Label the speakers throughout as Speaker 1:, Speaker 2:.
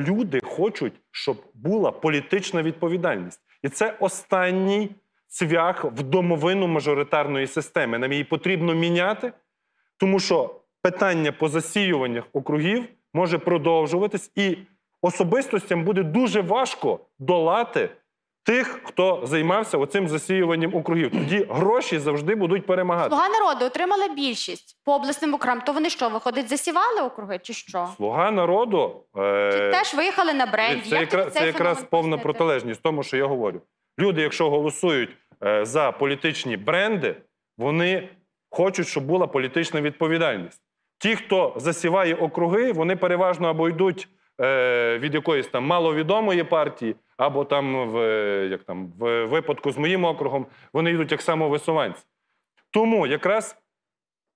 Speaker 1: люди хочуть, щоб була політична відповідальність. І це останній цвях в домовину мажоритарної системи. Нам її потрібно міняти, тому що питання по засіюваннях округів може продовжуватись, і особистостям буде дуже важко долати тих, хто займався оцим засіюванням округів. Тоді гроші завжди будуть перемагати. Слуга народу отримала більшість по обласним окрам. То вони що виходить, засівали округи чи що? Слуга народу е... Чи теж виїхали на бренді. Це, Як якра... це якраз повна протилежність тому, що я говорю. Люди, якщо голосують е, за політичні бренди, вони хочуть, щоб була політична відповідальність. Ті, хто засіває округи, вони переважно або йдуть Е, від якоїсь там маловідомої партії, або там ну, в як там в випадку з моїм округом, вони йдуть як самовисуванці. Тому якраз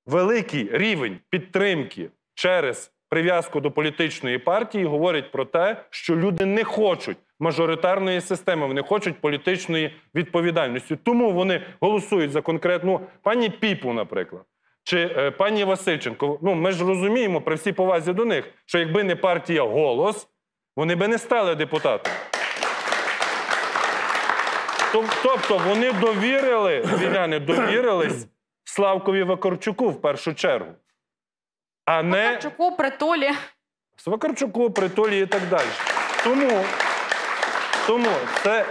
Speaker 1: великий рівень підтримки через прив'язку до політичної партії говорить про те, що люди не хочуть мажоритарної системи, вони хочуть політичної відповідальності. Тому вони голосують за конкретну пані Піпу, наприклад. Чи е, пані Васильченко, ну ми ж розуміємо при всій повазі до них, що якби не партія голос, вони би не стали депутатами. Тобто вони довірили, віляни довірились Славкові Вакарчуку в першу чергу. А не... Вакарчуку, притолі. Вакарчуку, притолі і так далі. Тому, Тому це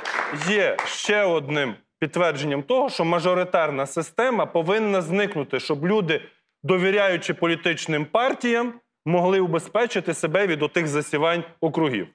Speaker 1: є ще одним підтвердженням того, що мажоритарна система повинна зникнути, щоб люди, довіряючи політичним партіям, могли убезпечити себе від отих засівань округів.